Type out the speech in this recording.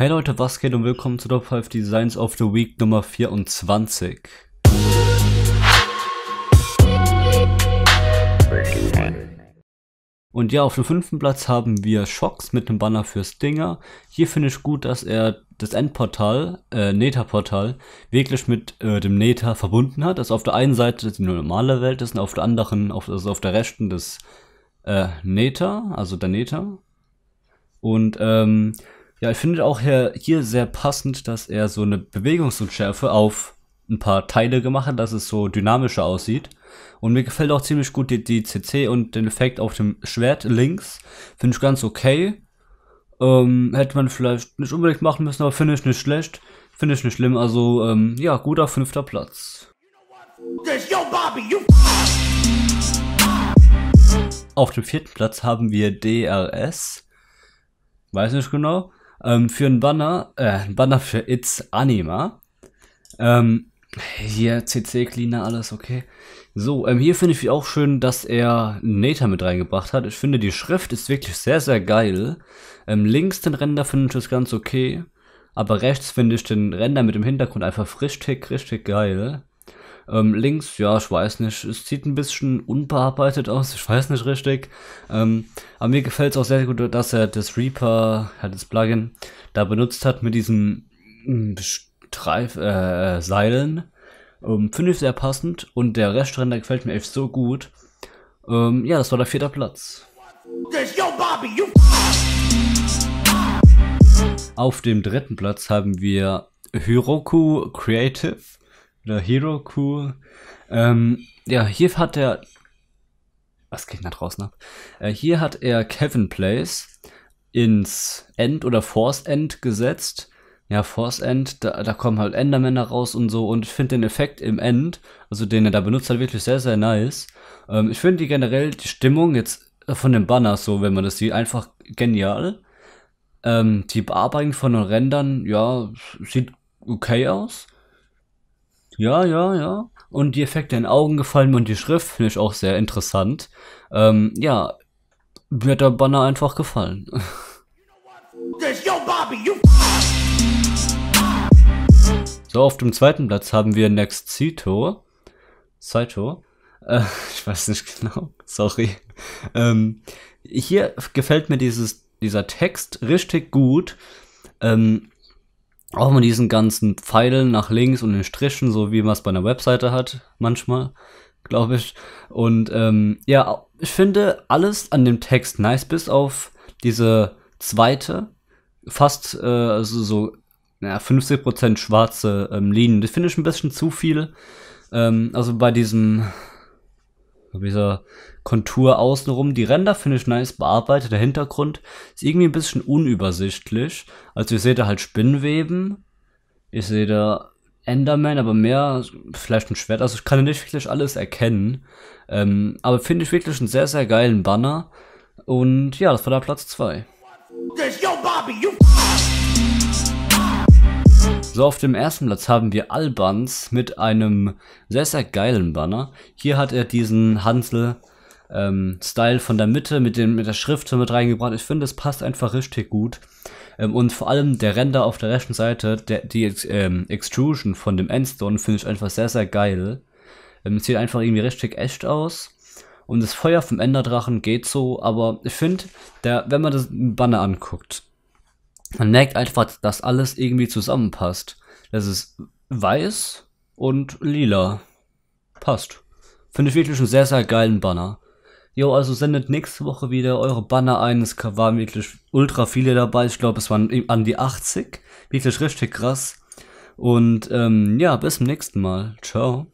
Hey Leute, was geht und willkommen zu Top 5 Designs of the Week Nummer 24. Und ja, auf dem fünften Platz haben wir Shocks mit einem Banner für Stinger. Hier finde ich gut, dass er das Endportal, äh, Neta-Portal, wirklich mit äh, dem Neta verbunden hat. Also auf der einen Seite die normale Welt ist und auf der anderen, auf, also auf der rechten des äh, Neta, also der Neta. Und ähm, ja, ich finde auch hier sehr passend, dass er so eine Bewegungsunschärfe auf ein paar Teile gemacht hat, dass es so dynamischer aussieht. Und mir gefällt auch ziemlich gut die, die CC und den Effekt auf dem Schwert links. Finde ich ganz okay. Ähm, hätte man vielleicht nicht unbedingt machen müssen, aber finde ich nicht schlecht. Finde ich nicht schlimm. Also, ähm, ja, guter fünfter Platz. Auf dem vierten Platz haben wir DRS. Weiß nicht genau ähm, für einen Banner, äh, ein Banner für It's Anima. Ähm, hier CC Cleaner, alles okay. So, ähm, hier finde ich auch schön, dass er Neta mit reingebracht hat. Ich finde, die Schrift ist wirklich sehr, sehr geil. Ähm, links den Render finde ich das ganz okay. Aber rechts finde ich den Render mit dem Hintergrund einfach richtig, richtig geil. Ähm, links, ja, ich weiß nicht. Es sieht ein bisschen unbearbeitet aus, ich weiß nicht richtig. Ähm, aber mir gefällt es auch sehr gut, dass er das Reaper, ja, das Plugin, da benutzt hat mit diesen hm, Streif, äh, Seilen. Ähm, Finde ich sehr passend und der Restrender gefällt mir echt so gut. Ähm, ja, das war der vierte Platz. Auf dem dritten Platz haben wir Hiroku Creative. Oder Heroku. Ähm, ja, hier hat er. Was geht nach draußen ne? ab? Äh, hier hat er Kevin Place ins End oder Force End gesetzt. Ja, Force End, da, da kommen halt Endermänner raus und so. Und ich finde den Effekt im End, also den er da benutzt hat, wirklich sehr, sehr nice. Ähm, ich finde die generell die Stimmung jetzt von dem Banner so, wenn man das sieht, einfach genial. Ähm, die Bearbeitung von den Rändern, ja, sieht okay aus. Ja, ja, ja. Und die Effekte in Augen gefallen mir und die Schrift finde ich auch sehr interessant. Ähm, ja, mir hat der Banner einfach gefallen. So, auf dem zweiten Platz haben wir Next Cito. Saito. Äh, ich weiß nicht genau. Sorry. Ähm, hier gefällt mir dieses, dieser Text richtig gut. Ähm, auch mit diesen ganzen Pfeilen nach links und den Strichen, so wie man es bei einer Webseite hat, manchmal, glaube ich. Und ähm, ja, ich finde alles an dem Text nice, bis auf diese zweite, fast äh, also so naja, 50% schwarze ähm, Linien. Das finde ich ein bisschen zu viel. Ähm, also bei diesem irgendwie so Kontur außenrum. Die Ränder finde ich nice bearbeitet. Der Hintergrund ist irgendwie ein bisschen unübersichtlich. Also ihr seht da halt Spinnweben. Ich sehe da Enderman, aber mehr vielleicht ein Schwert. Also ich kann nicht wirklich alles erkennen. Ähm, aber finde ich wirklich einen sehr, sehr geilen Banner. Und ja, das war der Platz 2. Bobby, you so, auf dem ersten Platz haben wir Albans mit einem sehr, sehr geilen Banner. Hier hat er diesen Hansel ähm, Style von der Mitte mit, dem, mit der Schrift mit reingebracht. Ich finde, es passt einfach richtig gut. Ähm, und vor allem der Render auf der rechten Seite, der, die ähm, Extrusion von dem Endstone finde ich einfach sehr, sehr geil. Ähm, sieht einfach irgendwie richtig echt aus. Und das Feuer vom Enderdrachen geht so, aber ich finde, wenn man das Banner anguckt, man merkt einfach, dass alles irgendwie zusammenpasst. Das ist weiß und lila. Passt. Finde ich wirklich einen sehr, sehr geilen Banner. Jo, also sendet nächste Woche wieder eure Banner ein. Es waren wirklich ultra viele dabei. Ich glaube, es waren an die 80. Wirklich richtig krass. Und ähm, ja, bis zum nächsten Mal. Ciao.